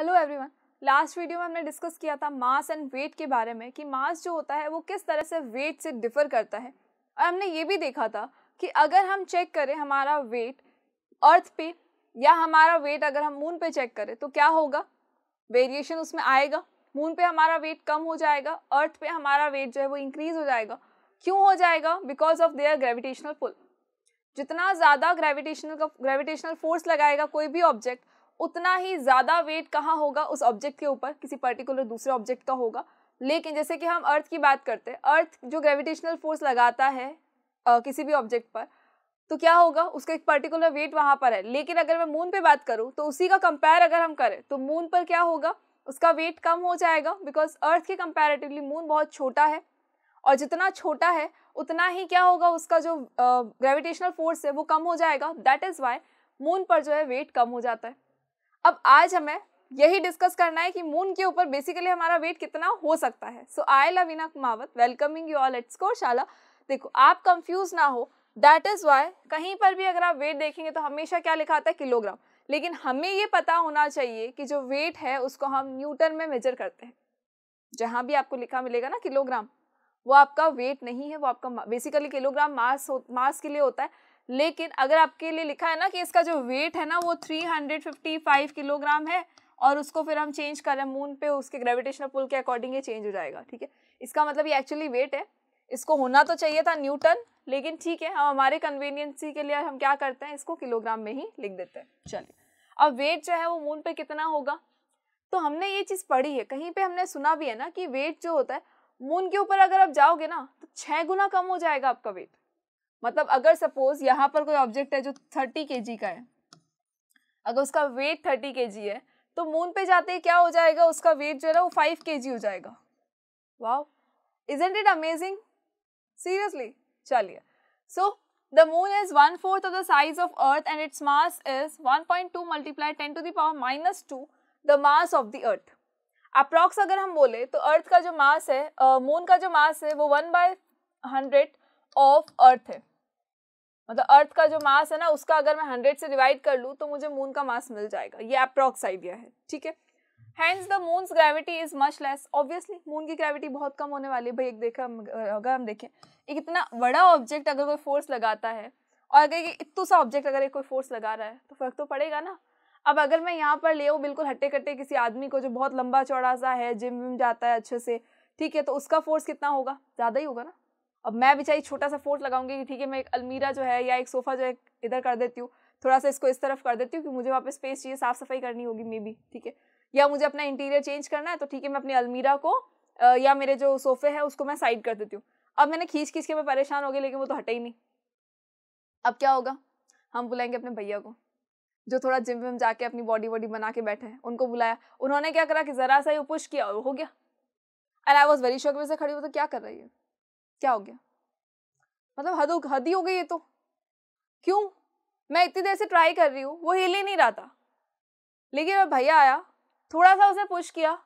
hello everyone last video में हमने discuss किया था मास एंड वेट के बारे में कि मास जो होता है वो किस तरह से वेट से डिफर करता है और हमने ये भी देखा था कि अगर हम चेक करें हमारा वेट अर्थ पे या हमारा वेट अगर हम मून पे चेक करें तो क्या होगा वेरिएशन उसमें आएगा मून पे हमारा वेट कम हो जाएगा अर्थ पे हमारा वेट जो है वो इंक्रीज हो जाएगा क्यों हो जाएगा because of their gravitational pull जितना ज़्यादा ग्रेविटेशनल का ग्रेविटेशनल फोर्स लगाएगा कोई भी ऑब्जेक्ट उतना ही ज़्यादा वेट कहाँ होगा उस ऑब्जेक्ट के ऊपर किसी पर्टिकुलर दूसरे ऑब्जेक्ट का होगा लेकिन जैसे कि हम अर्थ की बात करते हैं अर्थ जो ग्रेविटेशनल फोर्स लगाता है आ, किसी भी ऑब्जेक्ट पर तो क्या होगा उसका एक पर्टिकुलर वेट वहाँ पर है लेकिन अगर मैं मून पे बात करूँ तो उसी का कंपेयर अगर हम करें तो मून पर क्या होगा उसका वेट कम हो जाएगा बिकॉज अर्थ के कंपेरेटिवली मून बहुत छोटा है और जितना छोटा है उतना ही क्या होगा उसका जो ग्रेविटेशनल फोर्स है वो कम हो जाएगा दैट इज़ वाई मून पर जो है वेट कम हो जाता है अब आज हमें यही डिस्कस करना है कि मून के ऊपर बेसिकली हमारा वेट कितना हो सकता है सो I love Ina Kumawat welcoming you all at Scoreshala देखो आप कंफ्यूज ना हो दैट इज़ वाई कहीं पर भी अगर आप वेट देखेंगे तो हमेशा क्या लिखा आता है किलोग्राम लेकिन हमें ये पता होना चाहिए कि जो वेट है उसको हम न्यूटन में मेजर करते हैं जहाँ भी आपको लिखा मिलेगा ना किलोग्राम वो आपका वेट नहीं है वो आपका बेसिकली किलोग्राम मास हो मास के लिए होता है लेकिन अगर आपके लिए लिखा है ना कि इसका जो वेट है ना वो 355 किलोग्राम है और उसको फिर हम चेंज करें मून पे उसके ग्रेविटेशनल पुल के अकॉर्डिंग ये चेंज हो जाएगा ठीक है इसका मतलब ये एक्चुअली वेट है इसको होना तो चाहिए था न्यूटन लेकिन ठीक है हम हमारे कन्वीनियंसी के लिए हम क्या करते हैं इसको किलोग्राम में ही लिख देते हैं चलिए अब वेट जो है वो मून पे कितना होगा तो हमने ये चीज़ पढ़ी है कहीं पे हमने सुना भी है ना कि वेट जो होता है मून के ऊपर अगर आप जाओगे ना तो छः गुना कम हो जाएगा आपका वेट मतलब अगर सपोज यहाँ पर कोई ऑब्जेक्ट है जो थर्टी के का है अगर उसका वेट थर्टी के है तो मून पे जाते ही क्या हो जाएगा उसका वेट जो है ना वो फाइव के हो जाएगा wow isn't it amazing seriously चलिए so the moon is one fourth of the size of earth and its mass is one point two multiply ten to the power minus two the mass of the earth approx अगर हम बोले तो अर्थ का जो mass है moon uh, का जो mass है वो one by hundred of earth है मतलब अर्थ का जो मास है ना उसका अगर मैं हंड्रेड से डिवाइड कर लूँ तो मुझे मून का मास मिल जाएगा ये अप्रॉक्स आइडिया है ठीक है hence the moon's gravity is much less obviously moon की ग्रेविटी बहुत कम होने वाली है भाई एक देखा अगर हम देखें एक इतना बड़ा ऑब्जेक्ट अगर कोई फोर्स लगाता है और अगर ये इतू सा ऑब्जेक्ट अगर एक कोई फोर्स लगा रहा है तो फर्क तो पड़ेगा ना अब अगर मैं यहाँ पर ले हूँ बिल्कुल हट्टे कट्टे किसी आदमी को जो बहुत लंबा चौड़ा सा है जिम विम जाता है अच्छे से ठीक है तो उसका फोर्स कितना होगा ज़्यादा ही होगा ना अब मैं बेचारी छोटा सा फोर्स लगाऊंगी कि ठीक है मैं एक अलमीरा जो है या एक सोफ़ा जो है इधर कर देती हूँ थोड़ा सा इसको इस तरफ कर देती हूँ कि मुझे वहाँ पे स्पेस चाहिए साफ़ सफाई करनी होगी मे बी ठीक है या मुझे अपना इंटीरियर चेंज करना है तो ठीक है मैं अपनी अलमीरा को या मेरे जो सोफ़े है उसको मैं साइड कर देती हूँ अब मैंने खींच खींच के मैं परेशान हो गई लेकिन वो तो हटे ही नहीं अब क्या होगा हम बुलाएंगे अपने भैया को जो थोड़ा जिम विम जाके अपनी बॉडी वॉडी बना के बैठे हैं उनको बुलाया उन्होंने क्या करा कि ज़रा सा ही पुश किया और हो गया एंड आई वॉज वेरी शोक में से खड़ी हो तो क्या कर रही है क्या हो गया मतलब हद हद ही हो गई ये तो क्यों मैं इतनी देर से ट्राई कर रही हूँ वो हिल ही नहीं रहा था लेकिन वह भैया आया थोड़ा सा उसे पुश किया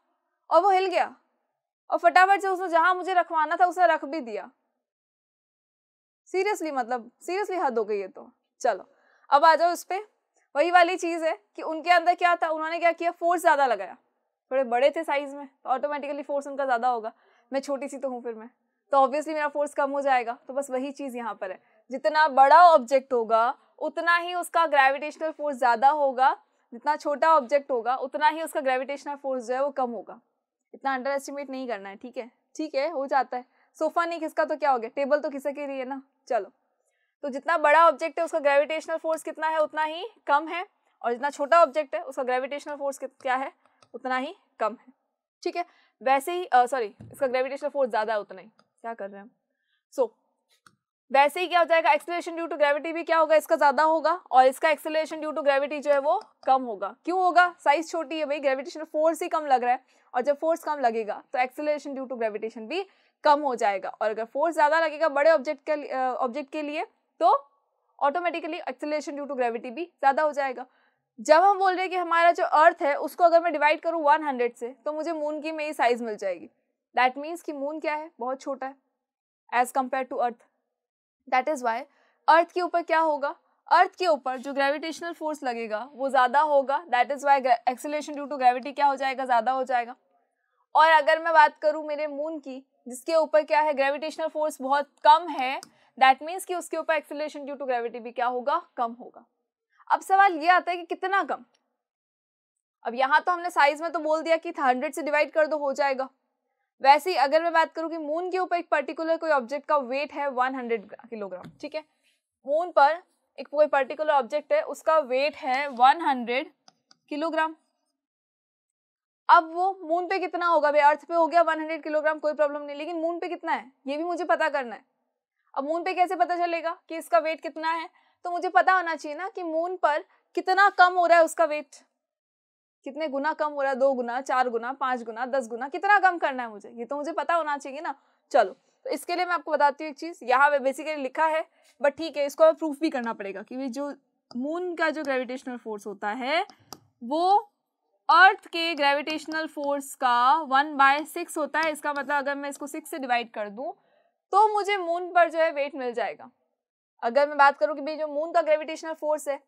और वो हिल गया और फटाफट से उसने जहाँ मुझे रखवाना था उसे रख भी दिया सीरियसली मतलब सीरियसली हद हो गई है तो चलो अब आ जाओ इस पर वही वाली चीज़ है कि उनके अंदर क्या था उन्होंने क्या किया फोर्स ज़्यादा लगाया थोड़े बड़े थे साइज़ में तो ऑटोमेटिकली फोर्स उनका ज़्यादा होगा मैं छोटी सी तो हूँ फिर मैं तो ऑब्वियसली मेरा फोर्स कम हो जाएगा तो बस वही चीज़ यहाँ पर है जितना बड़ा ऑब्जेक्ट होगा उतना ही उसका ग्रेविटेशनल फोर्स ज़्यादा होगा जितना छोटा ऑब्जेक्ट होगा उतना ही उसका ग्रेविटेशनल फोर्स जो है वो कम होगा इतना अंडर एस्टिमेट नहीं करना है ठीक है ठीक है हो जाता है सोफा नहीं खिसका तो क्या हो गया टेबल तो खिसक ही है ना चलो तो जितना बड़ा ऑब्जेक्ट है उसका ग्रेविटेशनल फोर्स कितना है उतना ही कम है और जितना छोटा ऑब्जेक्ट है उसका ग्रेविटेशनल फोर्स क्या है उतना ही कम है ठीक है वैसे ही सॉरी इसका ग्रेविटेशनल फोर्स ज़्यादा है उतना ही क्या कर रहे हैं सो so, वैसे ही क्या हो जाएगा एक्सेलेशन ड्यू टू ग्रेविटी भी क्या होगा इसका ज्यादा होगा और इसका एक्सेलेशन ड्यू टू ग्रेविटी जो है वो कम होगा क्यों होगा साइज छोटी है भाई ग्रेविटेशन फोर्स ही कम लग रहा है और जब फोर्स कम लगेगा तो एक्सेलेशन ड्यू टू ग्रेविटेशन भी कम हो जाएगा और अगर फोर्स ज्यादा लगेगा बड़े ऑब्जेक्ट के ऑब्जेक्ट के लिए तो automatically acceleration due to gravity भी ज्यादा हो जाएगा जब हम बोल रहे हैं कि हमारा जो अर्थ है उसको अगर मैं डिवाइड करूँ वन से तो मुझे मून की मेरी साइज मिल जाएगी दैट मीन्स कि मून क्या है बहुत छोटा है as compare to earth that is why earth के ऊपर क्या होगा अर्थ के ऊपर जो ग्रेविटेशनल फोर्स लगेगा वो ज़्यादा होगा that is why acceleration due to gravity क्या हो जाएगा ज़्यादा हो जाएगा और अगर मैं बात करूँ मेरे मून की जिसके ऊपर क्या है ग्रेविटेशनल फोर्स बहुत कम है दैट मीन्स कि उसके ऊपर एक्सेलेशन ड्यू टू ग्रेविटी भी क्या होगा कम होगा अब सवाल ये आता है कि कितना कम अब यहाँ तो हमने साइज में तो बोल दिया कि हंड्रेड से डिवाइड कर दो हो जाएगा वैसे ही अगर मैं बात करूँ कि मून के ऊपर एक पर्टिकुलर कोई ऑब्जेक्ट का वेट है 100 किलोग्राम ठीक है मून पर एक कोई पर्टिकुलर ऑब्जेक्ट है उसका वेट है 100 किलोग्राम अब वो मून पे कितना होगा भाई अर्थ पे हो गया 100 किलोग्राम कोई प्रॉब्लम नहीं लेकिन मून पे कितना है ये भी मुझे पता करना है अब मून पे कैसे पता चलेगा कि इसका वेट कितना है तो मुझे पता होना चाहिए ना कि मून पर कितना कम हो रहा है उसका वेट कितने गुना कम हो रहा है दो गुना चार गुना पाँच गुना दस गुना कितना कम करना है मुझे ये तो मुझे पता होना चाहिए ना चलो तो इसके लिए मैं आपको बताती हूँ एक चीज़ यहाँ पे बेसिकली लिखा है बट ठीक है इसको हमें प्रूफ भी करना पड़ेगा कि जो मून का जो ग्रेविटेशनल फोर्स होता है वो अर्थ के ग्रेविटेशनल फोर्स का वन बाय सिक्स होता है इसका मतलब अगर मैं इसको सिक्स से डिवाइड कर दूँ तो मुझे मून पर जो है वेट मिल जाएगा अगर मैं बात करूँ कि भाई जो मून का ग्रेविटेशनल फोर्स है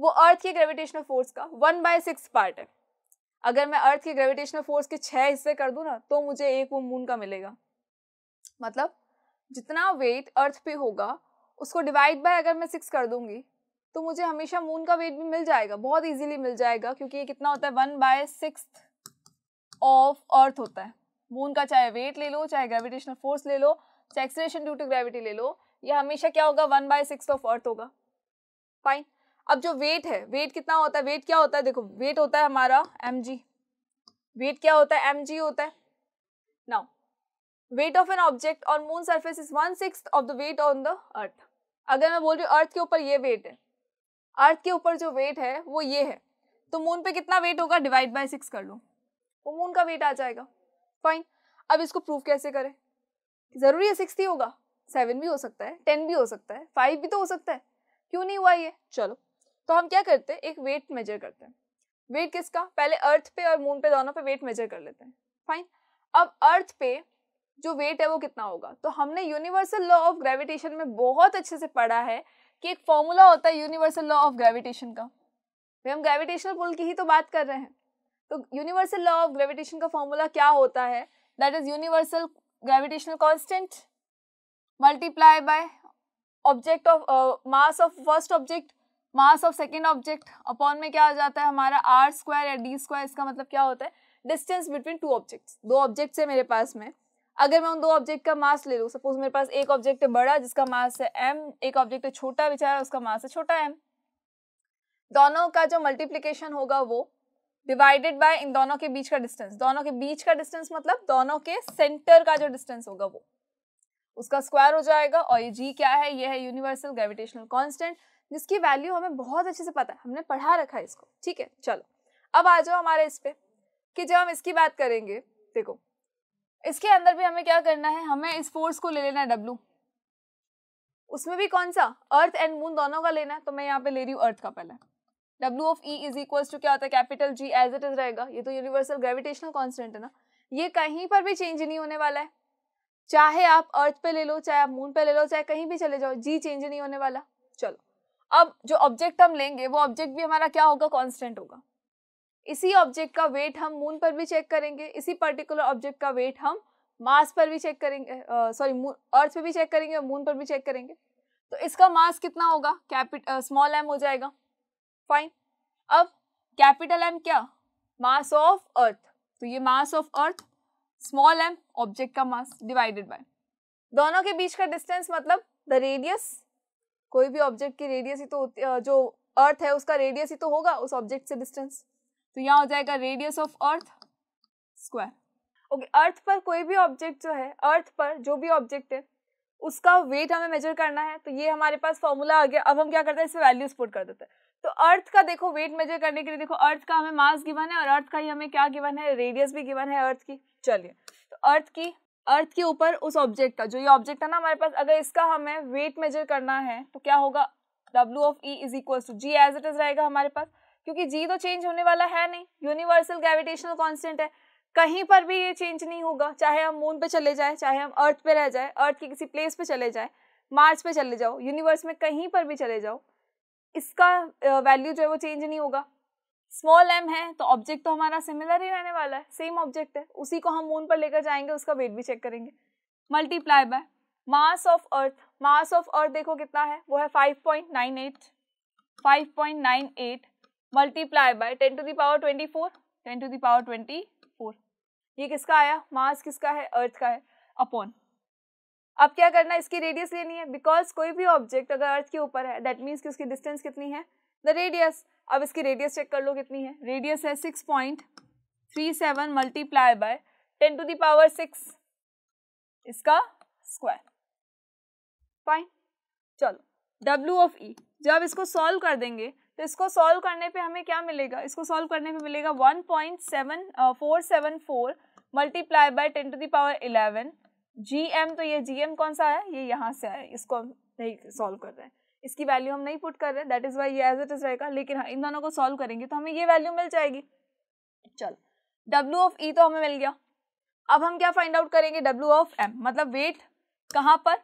वो अर्थ के ग्रेविटेशनल फोर्स का वन बाय सिक्स पार्ट है अगर मैं अर्थ के ग्रेविटेशनल फोर्स के छः हिस्से कर दूँ ना तो मुझे एक वो मून का मिलेगा मतलब जितना वेट अर्थ पे होगा उसको डिवाइड बाय अगर मैं सिक्स कर दूंगी तो मुझे हमेशा मून का वेट भी मिल जाएगा बहुत इजीली मिल जाएगा क्योंकि ये कितना होता है one by six of earth होता है मून का चाहे वेट ले लो चाहे ग्रेविटेशनल फोर्स ले लो चाहे एक्सलेशन ड्यू टू ग्रेविटी ले लो ये हमेशा क्या होगा one by six of earth होगा फाइन अब जो वेट है वेट कितना होता है वेट क्या होता है देखो वेट होता है हमारा एम जी वेट क्या होता है एम जी होता है now weight of an object on moon surface is one six of the weight on the earth अगर मैं बोल रही हूँ अर्थ के ऊपर ये वेट है अर्थ के ऊपर जो वेट है वो ये है तो मून पे कितना वेट होगा डिवाइड बाय सिक्स कर लो वो मून का वेट आ जाएगा फाइन अब इसको प्रूव कैसे करें ज़रूरी है सिक्स ही होगा सेवन भी हो सकता है टेन भी हो सकता है फाइव भी तो हो सकता है क्यों नहीं हुआ ये चलो तो हम क्या करते हैं एक वेट मेजर करते हैं वेट किसका पहले अर्थ पे और मून पे दोनों पे वेट मेजर कर लेते हैं फाइन अब अर्थ पे जो वेट है वो कितना होगा तो हमने यूनिवर्सल लॉ ऑफ ग्रेविटेशन में बहुत अच्छे से पढ़ा है कि एक फॉर्मूला होता है यूनिवर्सल लॉ ऑफ ग्रेविटेशन का वे हम ग्रेविटेशनल पुल की ही तो बात कर रहे हैं तो यूनिवर्सल लॉ ऑफ ग्रेविटेशन का फॉर्मूला क्या होता है that is universal gravitational constant multiply by object of mass of first object mass of second object upon में क्या आ जाता है हमारा आर स्क्वायर या डी स्क्वायर इसका मतलब क्या होता है डिस्टेंस बिटवीन टू ऑब्जेक्ट्स दो ऑब्जेक्ट्स है मेरे पास में अगर मैं उन दो ऑब्जेक्ट का मास ले लूँ सपोज मेरे पास एक ऑब्जेक्ट है बड़ा जिसका मास है एम एक ऑब्जेक्ट है छोटा बेचारा उसका मास है छोटा एम दोनों का जो मल्टीप्लीकेशन होगा वो डिवाइडेड बाय इन दोनों के बीच का डिस्टेंस दोनों के बीच का डिस्टेंस मतलब दोनों के सेंटर का जो डिस्टेंस होगा वो उसका स्क्वायर हो जाएगा और ये जी क्या है ये है यूनिवर्सल ग्रेविटेशनल कांस्टेंट जिसकी वैल्यू हमें बहुत अच्छे से पता है हमने पढ़ा रखा है इसको ठीक है चलो अब आ जाओ हमारे इस पर कि जब हम इसकी बात करेंगे देखो इसके अंदर भी हमें क्या करना है हमें इस फोर्स को ले लेना है डब्लू उसमें भी कौन सा अर्थ एंड मून दोनों का लेना है तो मैं यहाँ पे ले रही हूँ अर्थ का पहले W of E is equal to क्या होता है capital G as it is रहेगा ये तो यूनिवर्सल ग्रेविटेशनल कॉन्स्टेंट है ना ये कहीं पर भी चेंज नहीं होने वाला है चाहे आप अर्थ पे ले लो चाहे आप मून पे ले लो चाहे कहीं भी चले जाओ जी चेंज नहीं होने वाला चलो अब जो ऑब्जेक्ट हम लेंगे वो ऑब्जेक्ट भी हमारा क्या होगा कॉन्स्टेंट होगा इसी ऑब्जेक्ट का वेट हम मून पर भी चेक करेंगे इसी पर्टिकुलर ऑब्जेक्ट का वेट हम मास पर भी चेक करेंगे सॉरी अर्थ पर भी चेक करेंगे और मून पर भी चेक करेंगे तो इसका मास कितना होगा कैपिट स्मॉल एम हो जाएगा फाइन अब कैपिटल एम क्या मास ऑफ अर्थ तो ये mass of earth small M object का मास डिवाइडेड बाय दोनों के बीच का डिस्टेंस मतलब द रेडियस कोई भी ऑब्जेक्ट की रेडियस ही तो जो अर्थ है उसका रेडियस ही तो होगा उस ऑब्जेक्ट से डिस्टेंस तो यहाँ हो जाएगा radius of earth square okay earth पर कोई भी ऑब्जेक्ट जो है अर्थ पर जो भी ऑब्जेक्ट है उसका वेट हमें मेजर करना है तो ये हमारे पास फॉर्मूला आ गया अब हम क्या करते हैं इसमें वैल्यूज पुट कर देते हैं तो अर्थ का देखो वेट मेजर करने के लिए देखो अर्थ का हमें मास गिवन है और अर्थ का ही हमें क्या गिवन है रेडियस भी गिवन है अर्थ की चलिए तो अर्थ की अर्थ के ऊपर उस ऑब्जेक्ट का जो ये ऑब्जेक्ट है ना हमारे पास अगर इसका हमें वेट मेजर करना है तो क्या होगा W of E is equal to G as it is रहेगा हमारे पास क्योंकि जी तो चेंज होने वाला है नहीं यूनिवर्सल ग्रेविटेशनल कॉन्स्टेंट है कहीं पर भी ये चेंज नहीं होगा चाहे हम मून पे चले जाए चाहे हम अर्थ पे रह जाए अर्थ के किसी प्लेस पे चले जाए मार्स पे चले जाओ यूनिवर्स में कहीं पर भी चले जाओ इसका वैल्यू जो है वो चेंज नहीं होगा स्मॉल एम है तो ऑब्जेक्ट तो हमारा सिमिलर ही रहने वाला है सेम ऑब्जेक्ट है उसी को हम मून पर लेकर जाएंगे उसका वेट भी चेक करेंगे multiply by mass of earth mass of earth देखो कितना है वो है five five point point nine eight nine eight multiply by ten to the power four ten to the power twenty four ये किसका आया मास किसका है अर्थ का है अपॉन अब क्या करना इसकी रेडियस लेनी है बिकॉज कोई भी ऑब्जेक्ट अगर अर्थ के ऊपर है दैट मीन्स कि उसकी डिस्टेंस कितनी है द रेडियस अब इसकी रेडियस चेक कर लो कितनी है रेडियस है six point three seven multiply by ten to the power six इसका स्क्वायर फाइन चलो डब्ल्यू ऑफ ई जब इसको सॉल्व कर देंगे तो इसको सॉल्व करने पे हमें क्या मिलेगा इसको सॉल्व करने पे मिलेगा one point seven four seven four multiply by ten to the power eleven G M तो ये जी एम कौन सा है ये यहाँ से आया इसको हम नहीं सॉल्व कर रहे हैं इसकी वैल्यू हम नहीं पुट कर रहे दैट इज वाई ये एज इट इज रहेगा लेकिन हाँ इन दोनों को सॉल्व करेंगे तो हमें ये वैल्यू मिल जाएगी चल डब्ल्यू ऑफ ई तो हमें मिल गया अब हम क्या फाइंड आउट करेंगे डब्ल्यू ऑफ एम मतलब वेट कहाँ पर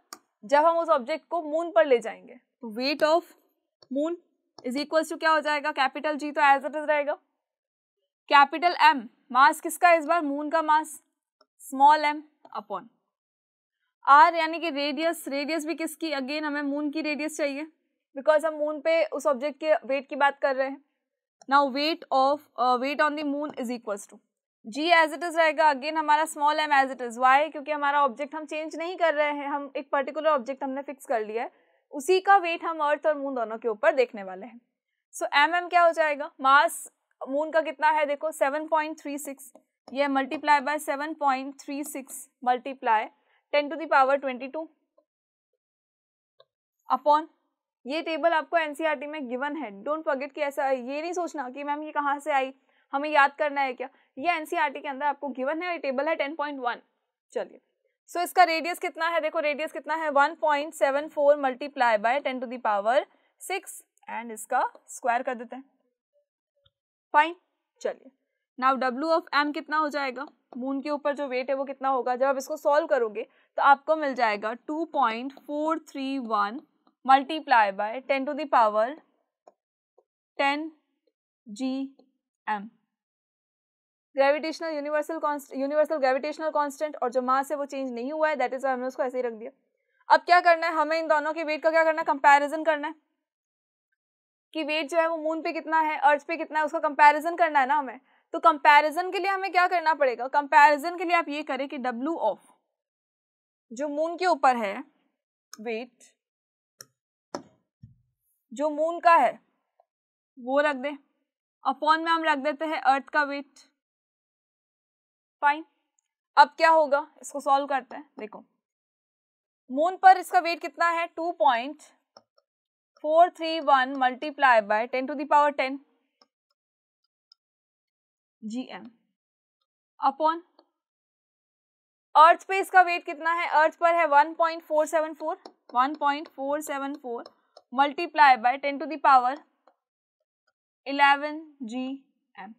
जब हम उस ऑब्जेक्ट को मून पर ले जाएंगे तो weight of moon is equal to क्या हो जाएगा कैपिटल जी तो एज इट इज रहेगा कैपिटल एम मास किसका इस बार मून का mass small M upon R यानी कि रेडियस रेडियस भी किसकी अगेन हमें मून की रेडियस चाहिए बिकॉज हम मून पे उस ऑब्जेक्ट के वेट की बात कर रहे हैं now weight of weight on the moon is equals to G as it is रहेगा अगेन हमारा small M as it is why क्योंकि हमारा ऑब्जेक्ट हम चेंज नहीं कर रहे हैं हम एक पर्टिकुलर ऑब्जेक्ट हमने फिक्स कर लिया है उसी का वेट हम अर्थ और मून दोनों के ऊपर देखने वाले हैं सो एम एम क्या हो जाएगा मास मून का कितना है देखो सेवन पॉइंट थ्री सिक्स ये multiply by seven point three six multiply ten to the power twenty two upon ये टेबल आपको एनसीईआरटी e में गिवन है डोंट फॉरगेट कि ऐसा ये नहीं सोचना कि मैम ये कहाँ से आई हमें याद करना है क्या ये एनसीईआरटी e के अंदर आपको गिवन है और टेबल है टेन पॉइंट वन चलिए सो so, इसका रेडियस कितना है देखो रेडियस कितना है one point seven four multiply by ten to the power six and इसका स्क्वायर कर देते हैं फाइन चलिए नाउ डब्ल्यू ऑफ एम कितना हो जाएगा मून के ऊपर जो वेट है वो कितना होगा जब आप इसको सॉल्व करोगे तो आपको मिल जाएगा 2.431 point four three one multiply by ten to the power ten G M gravitational universal universal gravitational constant और जो मास है वो चेंज नहीं हुआ है दैट इज हमने उसको ऐसे ही रख दिया अब क्या करना है हमें इन दोनों के वेट का क्या करना है कंपेरिजन करना है कि वेट जो है वो मून पे कितना है अर्थ पे कितना है उसका कंपेरिजन करना है ना हमें तो कंपेरिजन के लिए हमें क्या करना पड़ेगा कंपेरिजन के लिए आप ये करें कि डब्ल्यू ऑफ जो मून के ऊपर है वेट जो मून का है वो रख दे अपॉन में हम रख देते हैं अर्थ का वेट फाइन अब क्या होगा इसको सॉल्व करते हैं देखो मून पर इसका वेट कितना है two point four three one multiply by ten to the power ten G M upon earth पे इसका वेट कितना है अर्थ पर है 1.474 1.474 multiply by 10 to the power 11 G M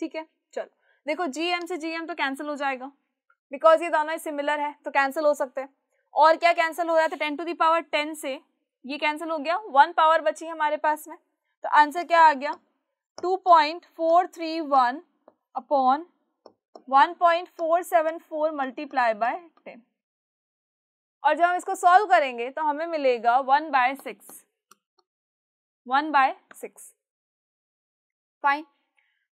ठीक है चलो देखो जी एम से जी एम तो कैंसिल हो जाएगा बिकॉज ये दोनों सिमिलर है तो कैंसिल हो सकते हैं और क्या कैंसिल हो रहा था टेन टू दावर टेन से ये कैंसिल हो गया वन पावर बची हमारे पास में तो आंसर क्या आ गया two point four three one upon 1.474 multiply by 10 और जब हम इसको सॉल्व करेंगे तो हमें मिलेगा one by six one by six fine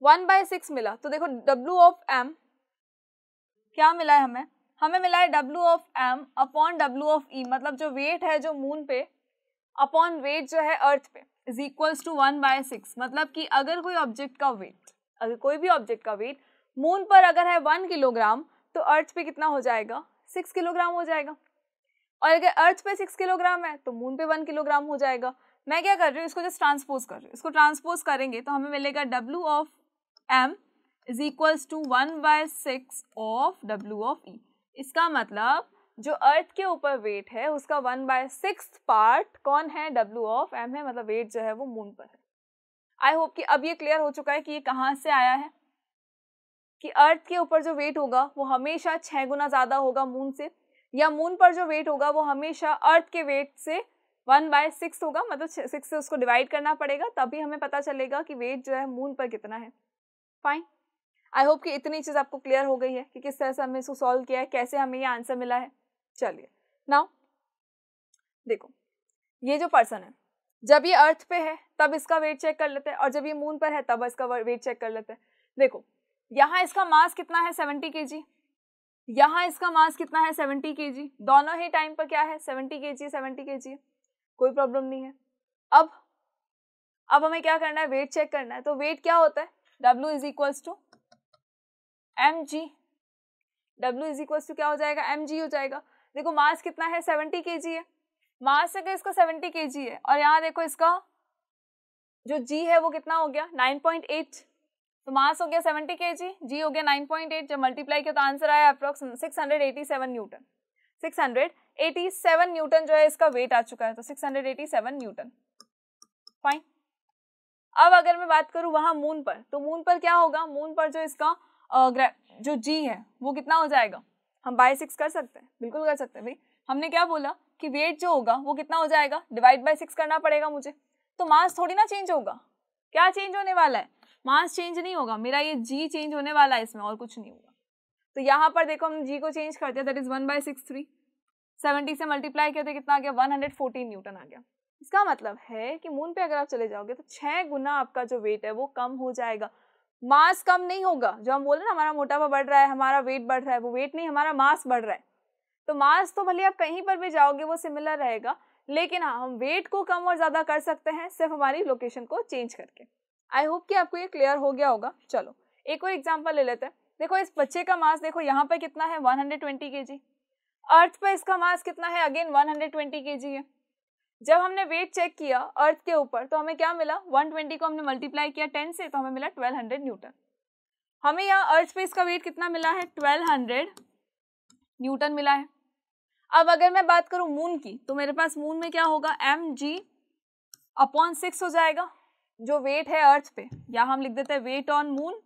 one by six मिला तो देखो डब्ल्यू ऑफ एम क्या मिला है हमें हमें मिला है W of M upon W of E मतलब जो वेट है जो मून पे अपॉन वेट जो है अर्थ पे is equals to one by six मतलब कि अगर कोई ऑब्जेक्ट का वेट अगर कोई भी ऑब्जेक्ट का वेट मून पर अगर है वन किलोग्राम तो अर्थ पे कितना हो जाएगा सिक्स किलोग्राम हो जाएगा और अगर अर्थ पे सिक्स किलोग्राम है तो मून पे वन किलोग्राम हो जाएगा मैं क्या कर रही हूँ इसको जस्ट ट्रांसपोज कर रही हूँ इसको ट्रांसपोज करेंगे तो हमें मिलेगा W of M is equals to one by six of W of E इसका मतलब जो अर्थ के ऊपर वेट है उसका वन बाय सिक्स पार्ट कौन है डब्ल्यू ऑफ एम है मतलब वेट जो है वो मून पर है आई होप कि अब ये क्लियर हो चुका है कि ये कहाँ से आया है कि अर्थ के ऊपर जो वेट होगा वो हमेशा छः गुना ज़्यादा होगा मून से या मून पर जो वेट होगा वो हमेशा अर्थ के वेट से वन बाय सिक्स होगा मतलब सिक्स से उसको डिवाइड करना पड़ेगा तभी हमें पता चलेगा कि वेट जो है मून पर कितना है फाइन आई होप कि इतनी चीज़ आपको क्लियर हो गई है कि किस तरह से हमने इसको सॉल्व किया है कैसे हमें ये आंसर मिला है चलिए नाउ देखो ये जो पर्सन है जब ये अर्थ पे है तब इसका वेट चेक कर लेते हैं और जब ये मून पर है तब इसका वेट चेक कर लेते हैं देखो यहाँ इसका मास कितना है सेवेंटी के जी यहाँ इसका मास कितना है सेवेंटी के जी दोनों ही टाइम पर क्या है सेवेंटी के जी सेवेंटी के जी कोई प्रॉब्लम नहीं है अब अब हमें क्या करना है वेट चेक करना है तो वेट क्या होता है W is equals to M G W is equals to क्या हो जाएगा एम जी हो जाएगा देखो मास कितना है सेवेंटी के जी है मास अगर इसका सेवेंटी के जी है और यहाँ देखो इसका जो जी है वो कितना हो गया नाइन पॉइंट एट तो मास हो गया 70 के जी जी हो गया 9.8 जब मल्टीप्लाई किया तो आंसर आया अप्रोक्स 687 न्यूटन 687 न्यूटन जो है इसका वेट आ चुका है तो 687 न्यूटन फाइन अब अगर मैं बात करूँ वहाँ मून पर तो मून पर क्या होगा मून पर जो इसका जो जी है वो कितना हो जाएगा हम बाय सिक्स कर सकते हैं बिल्कुल कर सकते हैं भाई हमने क्या बोला कि वेट जो होगा वो कितना हो जाएगा डिवाइड बाय सिक्स करना पड़ेगा मुझे तो मास थोड़ी ना चेंज होगा क्या चेंज होने वाला है मास चेंज नहीं होगा मेरा ये जी चेंज होने वाला है इसमें और कुछ नहीं होगा तो यहाँ पर देखो हम जी को चेंज करते हैं that is one by six three seventy से मल्टीप्लाई करते तो कितना आ गया वन हंड्रेड फोर्टीन न्यूटन आ गया इसका मतलब है कि मून पे अगर आप चले जाओगे तो छः गुना आपका जो वेट है वो कम हो जाएगा मास कम नहीं होगा जो हम बोले ना हमारा मोटापा बढ़ रहा है हमारा वेट बढ़ रहा है वो वेट नहीं हमारा मास बढ़ रहा है तो मास तो भले आप कहीं पर भी जाओगे वो सिमिलर रहेगा लेकिन हाँ हम वेट को कम और ज़्यादा कर सकते हैं सिर्फ हमारी लोकेशन को चेंज करके आई होप कि आपको ये क्लियर हो गया होगा चलो एक और एग्जाम्पल ले लेते हैं देखो इस बच्चे का मास देखो यहाँ पर कितना है 120 हंड्रेड अर्थ पर इसका मास कितना है अगेन 120 हंड्रेड है जब हमने वेट चेक किया अर्थ के ऊपर तो हमें क्या मिला 120 को हमने मल्टीप्लाई किया 10 से तो हमें मिला 1200 न्यूटन हमें यहाँ अर्थ पर इसका वेट कितना मिला है हंड्रेड न्यूटन मिला है अब अगर मैं बात करूँ मून की तो मेरे पास मून में क्या होगा एम जी अपॉन सिक्स हो जाएगा जो वेट है अर्थ पे या हम लिख देते हैं weight on moon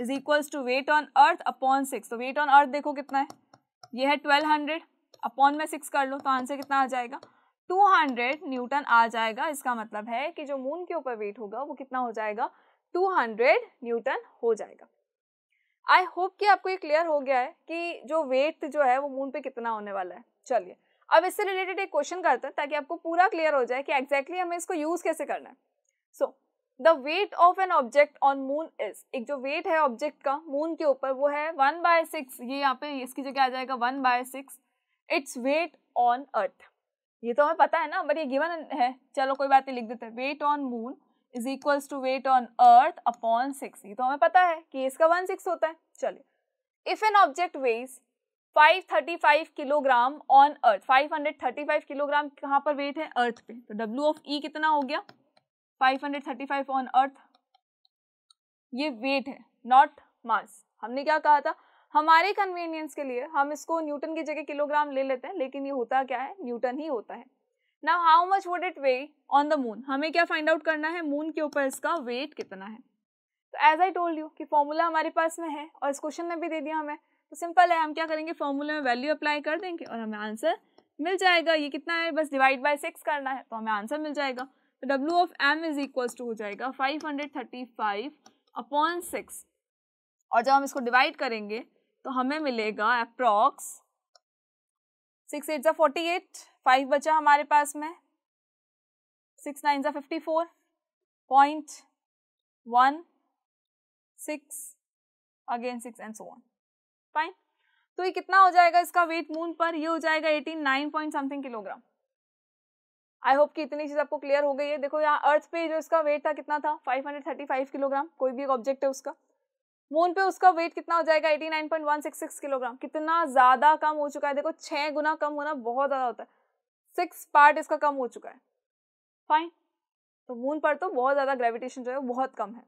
is equals to weight on earth upon six तो वेट ऑन अर्थ देखो कितना है ये है ट्वेल्व हंड्रेड अपॉन में सिक्स कर लो तो आंसर कितना आ जाएगा टू हंड्रेड न्यूटन आ जाएगा इसका मतलब है कि जो मून के ऊपर वेट होगा वो कितना हो जाएगा टू हंड्रेड न्यूटन हो जाएगा आई होप कि आपको ये क्लियर हो गया है कि जो वेट जो है वो मून पे कितना होने वाला है चलिए अब इससे रिलेटेड एक क्वेश्चन करते हैं ताकि आपको पूरा क्लियर हो जाए कि एग्जैक्टली exactly हमें इसको यूज़ कैसे करना है so so, the weight of an object on moon is एक जो वेट है ऑब्जेक्ट का मून के ऊपर वो है वन बाय सिक्स ये यहाँ पे इसकी जगह आ जाएगा one by six it's weight on earth ये तो हमें पता है ना बट ये गिवन है चलो कोई बात नहीं लिख देते weight on moon is equals to weight on earth upon six ये तो हमें पता है कि इसका वन सिक्स होता है चलिए if an object weighs five kilogram on earth five hundred thirty five kilogram कहाँ पर वेट है अर्थ पे तो डब्ल्यू ऑफ ई कितना हो गया 535 ऑन अर्थ ये वेट है नॉट मास हमने क्या कहा था हमारे कन्वीनियंस के लिए हम इसको न्यूटन की जगह किलोग्राम ले लेते हैं लेकिन ये होता क्या है न्यूटन ही होता है now how much would it weigh on the moon हमें क्या फाइंड आउट करना है मून के ऊपर इसका वेट कितना है तो एज आई टोल्ड यू कि फॉर्मूला हमारे पास में है और इस क्वेश्चन में भी दे दिया हमें तो सिंपल है हम क्या करेंगे फॉर्मूला में वैल्यू अप्लाई कर देंगे और हमें आंसर मिल जाएगा ये कितना है बस डिवाइड बाई सिक्स करना है तो हमें आंसर मिल जाएगा तो W of M is equal to हो जाएगा five hundred thirty five upon six और जब हम इसको डिवाइड करेंगे तो हमें मिलेगा अप्रॉक्स सिक्स एट ज़ा फोर्टी एट फाइव बचा हमारे पास में सिक्स नाइन जो fifty four point one six again six and so one fine तो ये कितना हो जाएगा इसका वेट मून पर ये हो जाएगा eighteen nine point something kilogram I hope कि इतनी चीज़ आपको क्लियर हो गई है देखो यहाँ अर्थ पे जो इसका वेट था कितना था 535 किलोग्राम कोई भी एक ऑब्जेक्ट है उसका मून पे उसका वेट कितना हो जाएगा 89.166 किलोग्राम कितना ज़्यादा कम हो चुका है देखो छः गुना कम होना बहुत ज़्यादा होता है सिक्स पार्ट इसका कम हो चुका है फाइन तो मून पर तो बहुत ज़्यादा ग्रेविटेशन जो है बहुत कम है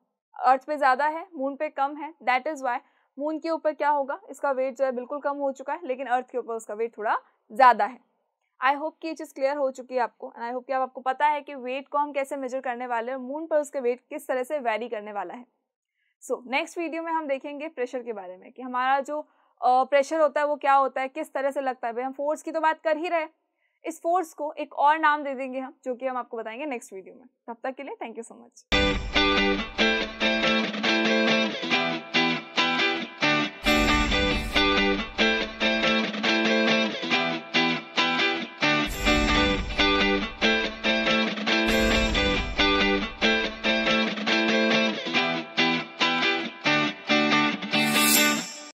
अर्थ पे ज़्यादा है मून पे कम है दैट इज़ वाई मून के ऊपर क्या होगा इसका वेट जो है बिल्कुल कम हो चुका है लेकिन अर्थ के ऊपर उसका वेट थोड़ा ज़्यादा है आई होप कि ये चीज़ क्लियर हो चुकी है आपको एंड आई होप कि आप आपको पता है कि वेट को हम कैसे मेजर करने वाले हैं मून पर उसका वेट किस तरह से वेरी करने वाला है सो नेक्स्ट वीडियो में हम देखेंगे प्रेशर के बारे में कि हमारा जो प्रेशर होता है वो क्या होता है किस तरह से लगता है भाई हम फोर्स की तो बात कर ही रहे इस फोर्स को एक और नाम दे देंगे हम जो कि हम आपको बताएंगे नेक्स्ट वीडियो में तब तक के लिए थैंक यू सो मच